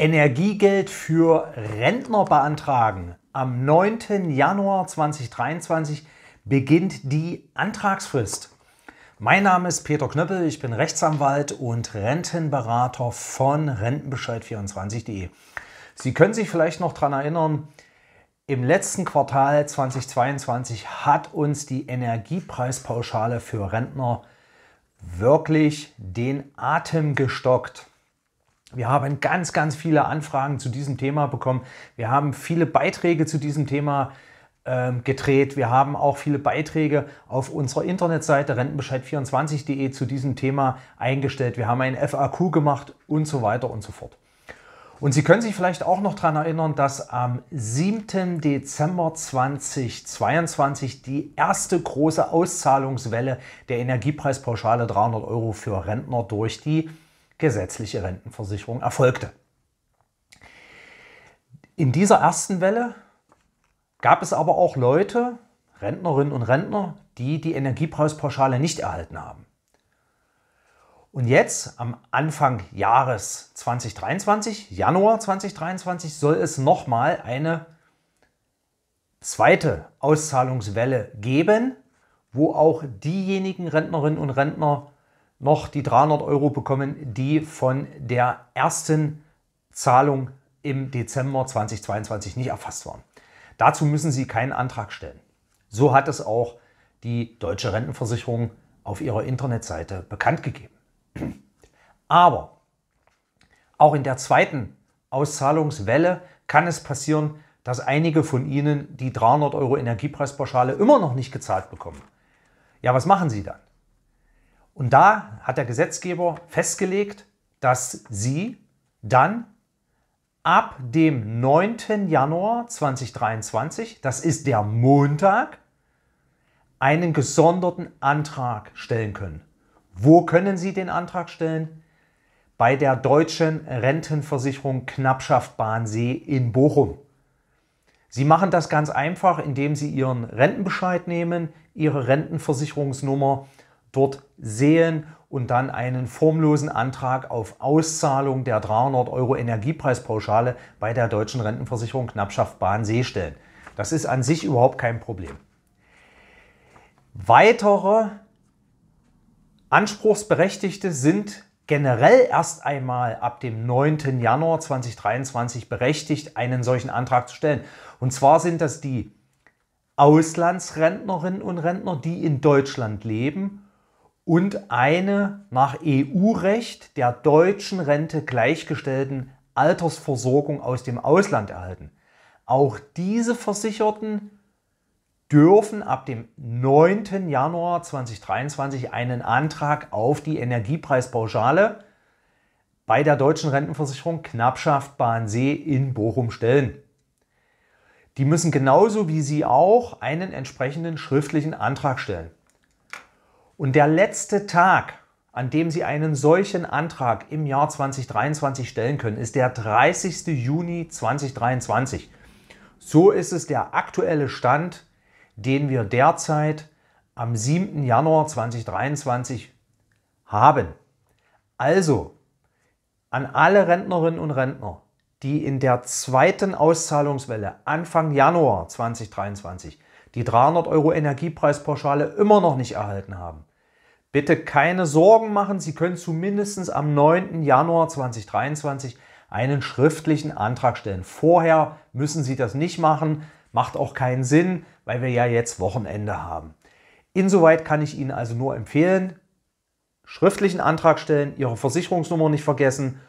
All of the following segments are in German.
Energiegeld für Rentner beantragen. Am 9. Januar 2023 beginnt die Antragsfrist. Mein Name ist Peter Knöppel, ich bin Rechtsanwalt und Rentenberater von Rentenbescheid24.de. Sie können sich vielleicht noch daran erinnern, im letzten Quartal 2022 hat uns die Energiepreispauschale für Rentner wirklich den Atem gestockt. Wir haben ganz, ganz viele Anfragen zu diesem Thema bekommen. Wir haben viele Beiträge zu diesem Thema ähm, gedreht. Wir haben auch viele Beiträge auf unserer Internetseite rentenbescheid24.de zu diesem Thema eingestellt. Wir haben ein FAQ gemacht und so weiter und so fort. Und Sie können sich vielleicht auch noch daran erinnern, dass am 7. Dezember 2022 die erste große Auszahlungswelle der Energiepreispauschale 300 Euro für Rentner durch die gesetzliche Rentenversicherung erfolgte. In dieser ersten Welle gab es aber auch Leute, Rentnerinnen und Rentner, die die Energiepreispauschale nicht erhalten haben. Und jetzt, am Anfang Jahres 2023, Januar 2023, soll es nochmal eine zweite Auszahlungswelle geben, wo auch diejenigen Rentnerinnen und Rentner noch die 300 Euro bekommen, die von der ersten Zahlung im Dezember 2022 nicht erfasst waren. Dazu müssen Sie keinen Antrag stellen. So hat es auch die Deutsche Rentenversicherung auf ihrer Internetseite bekannt gegeben. Aber auch in der zweiten Auszahlungswelle kann es passieren, dass einige von Ihnen die 300 Euro Energiepreispauschale immer noch nicht gezahlt bekommen. Ja, was machen Sie dann? Und da hat der Gesetzgeber festgelegt, dass sie dann ab dem 9. Januar 2023, das ist der Montag, einen gesonderten Antrag stellen können. Wo können Sie den Antrag stellen? Bei der Deutschen Rentenversicherung Knappschaft Bahnsee in Bochum. Sie machen das ganz einfach, indem Sie Ihren Rentenbescheid nehmen, Ihre Rentenversicherungsnummer dort sehen und dann einen formlosen Antrag auf Auszahlung der 300 Euro Energiepreispauschale bei der deutschen Rentenversicherung Knappschaft Bahnsee stellen. Das ist an sich überhaupt kein Problem. Weitere Anspruchsberechtigte sind generell erst einmal ab dem 9. Januar 2023 berechtigt, einen solchen Antrag zu stellen. Und zwar sind das die Auslandsrentnerinnen und Rentner, die in Deutschland leben und eine nach EU-Recht der deutschen Rente gleichgestellten Altersversorgung aus dem Ausland erhalten. Auch diese Versicherten dürfen ab dem 9. Januar 2023 einen Antrag auf die Energiepreispauschale bei der deutschen Rentenversicherung Knappschaft Bahnsee in Bochum stellen. Die müssen genauso wie Sie auch einen entsprechenden schriftlichen Antrag stellen. Und der letzte Tag, an dem Sie einen solchen Antrag im Jahr 2023 stellen können, ist der 30. Juni 2023. So ist es der aktuelle Stand, den wir derzeit am 7. Januar 2023 haben. Also an alle Rentnerinnen und Rentner, die in der zweiten Auszahlungswelle Anfang Januar 2023 die 300 Euro Energiepreispauschale immer noch nicht erhalten haben. Bitte keine Sorgen machen, Sie können zumindest am 9. Januar 2023 einen schriftlichen Antrag stellen. Vorher müssen Sie das nicht machen, macht auch keinen Sinn, weil wir ja jetzt Wochenende haben. Insoweit kann ich Ihnen also nur empfehlen, schriftlichen Antrag stellen, Ihre Versicherungsnummer nicht vergessen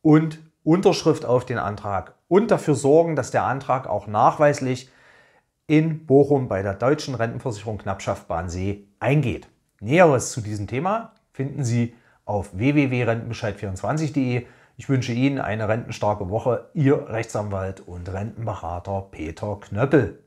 und Unterschrift auf den Antrag und dafür sorgen, dass der Antrag auch nachweislich in Bochum bei der Deutschen Rentenversicherung Knappschaft Bahnsee eingeht. Näheres zu diesem Thema finden Sie auf www.rentenbescheid24.de. Ich wünsche Ihnen eine rentenstarke Woche. Ihr Rechtsanwalt und Rentenberater Peter Knöppel.